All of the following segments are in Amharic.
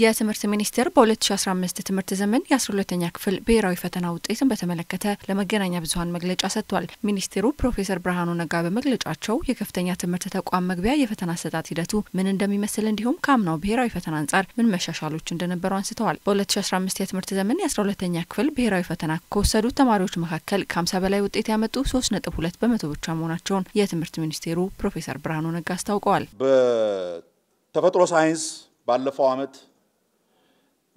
የትምህርት ሚኒስቴር በ2015 ትምህርት ዘመን የ12ተኛ ክፍል ብሔራዊ ፈተና ውጤትን በተመለከተ ለመገናኛ ብዙኃን መግለጫ ሰጥቷል። ሚኒስቴሩ ፕሮፌሰር ብርሃኑ ነጋ በመግለጫቸው የከፍተኛ ትምህርት ተቋም መግቢያ የፈተና አሰጣጥ ሂደቱ ምን እንደሚመስል እንዲሁም ከአምናው ብሔራዊ ፈተና አንጻር ምን መሻሻሎች እንደነበሩ አንስተዋል። በ2015 የትምህርት ዘመን የ12ተኛ ክፍል ብሔራዊ ፈተና ከወሰዱት ተማሪዎች መካከል ከ50 በላይ ውጤት ያመጡ 3.2 በመቶ ብቻ መሆናቸውን የትምህርት ሚኒስቴሩ ፕሮፌሰር ብርሃኑ ነጋ አስታውቀዋል። በተፈጥሮ ሳይንስ ባለፈው ዓመት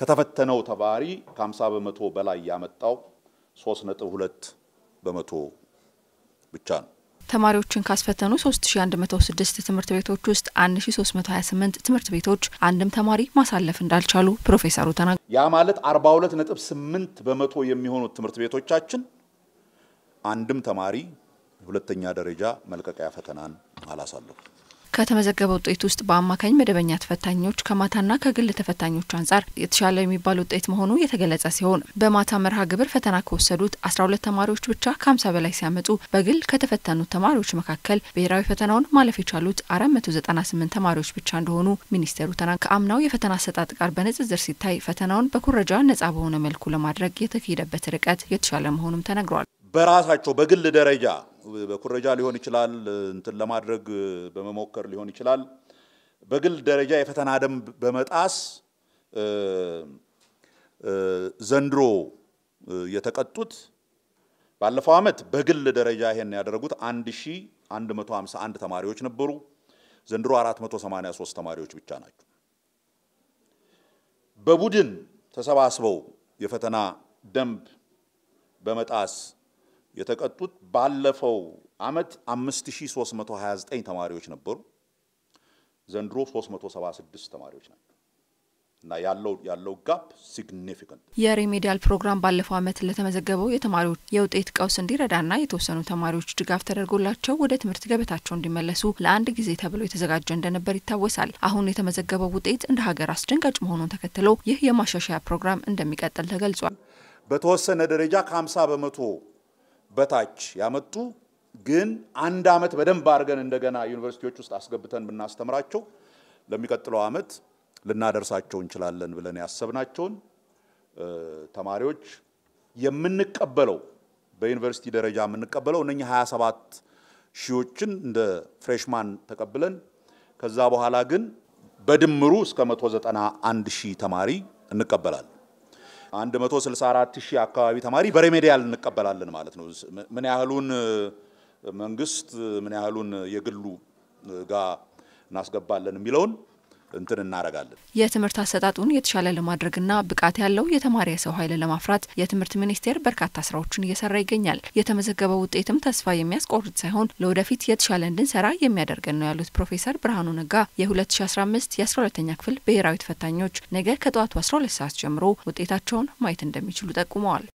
ከተፈተነው ተማሪ ከ50 በመቶ በላይ ያመጣው 3.2 በመቶ ብቻ ነው። ተማሪዎችን ካስፈተኑ 3106 ትምህርት ቤቶች ውስጥ 1328 ትምህርት ቤቶች አንድም ተማሪ ማሳለፍ እንዳልቻሉ ፕሮፌሰሩ ተናግረዋል። ያ ማለት 42.8 በመቶ የሚሆኑት ትምህርት ቤቶቻችን አንድም ተማሪ ሁለተኛ ደረጃ መልቀቂያ ፈተናን አላሳለፉ ከተመዘገበ ውጤት ውስጥ በአማካኝ መደበኛ ተፈታኞች ከማታና ከግል ተፈታኞች አንጻር የተሻለ የሚባል ውጤት መሆኑ የተገለጸ ሲሆን በማታ መርሃ ግብር ፈተና ከወሰዱት 12 ተማሪዎች ብቻ ከ50 በላይ ሲያመጡ በግል ከተፈተኑት ተማሪዎች መካከል ብሔራዊ ፈተናውን ማለፍ የቻሉት 498 ተማሪዎች ብቻ እንደሆኑ ሚኒስቴሩ ተናግረዋል። ከአምናው የፈተና አሰጣጥ ጋር በንጽጽር ሲታይ ፈተናውን በኩረጃ ነጻ በሆነ መልኩ ለማድረግ የተካሄደበት ርቀት የተሻለ መሆኑም ተነግሯል። በራሳቸው በግል ደረጃ በኩረጃ ሊሆን ይችላል፣ እንትን ለማድረግ በመሞከር ሊሆን ይችላል። በግል ደረጃ የፈተና ደንብ በመጣስ ዘንድሮ የተቀጡት ባለፈው ዓመት በግል ደረጃ ይሄን ያደረጉት 1151 ተማሪዎች ነበሩ። ዘንድሮ 483 ተማሪዎች ብቻ ናቸው። በቡድን ተሰባስበው የፈተና ደንብ በመጣስ የተቀጡት ባለፈው አመት 5329 ተማሪዎች ነበሩ። ዘንድሮ 376 ተማሪዎች ናቸው። እና ያለው ያለው ጋፕ ሲግኒፊካንት። የሪሜዲያል ፕሮግራም ባለፈው አመት ለተመዘገበው የተማሪዎች የውጤት ቀውስ እንዲረዳና የተወሰኑ ተማሪዎች ድጋፍ ተደርጎላቸው ወደ ትምህርት ገበታቸው እንዲመለሱ ለአንድ ጊዜ ተብሎ የተዘጋጀ እንደነበር ይታወሳል። አሁን የተመዘገበው ውጤት እንደ ሀገር አስደንጋጭ መሆኑን ተከትሎ ይህ የማሻሻያ ፕሮግራም እንደሚቀጥል ተገልጿል። በተወሰነ ደረጃ ከ50 በመቶ በታች ያመጡ ግን አንድ አመት በደንብ አድርገን እንደገና ዩኒቨርሲቲዎች ውስጥ አስገብተን ብናስተምራቸው ለሚቀጥለው አመት ልናደርሳቸው እንችላለን ብለን ያሰብናቸውን ተማሪዎች የምንቀበለው በዩኒቨርሲቲ ደረጃ የምንቀበለው እነኚህ 27 ሺዎችን እንደ ፍሬሽማን ተቀብለን ከዛ በኋላ ግን በድምሩ እስከ 191 ሺህ ተማሪ እንቀበላለን። 164 ሺህ አካባቢ ተማሪ በሬሜዲያል እንቀበላለን ማለት ነው። ምን ያህሉን መንግስት ምን ያህሉን የግሉ ጋር እናስገባለን የሚለውን እንትን እናረጋለን። የትምህርት አሰጣጡን የተሻለ ለማድረግና ብቃት ያለው የተማሪ ሰው ኃይል ለማፍራት የትምህርት ሚኒስቴር በርካታ ስራዎችን እየሰራ ይገኛል። የተመዘገበው ውጤትም ተስፋ የሚያስቆርጥ ሳይሆን ለወደፊት የተሻለ እንድንሰራ የሚያደርገን ነው ያሉት ፕሮፌሰር ብርሃኑ ነጋ የ2015 የ12ኛ ክፍል ብሔራዊ ተፈታኞች ነገ ከጠዋቱ 12 ሰዓት ጀምሮ ውጤታቸውን ማየት እንደሚችሉ ጠቁመዋል።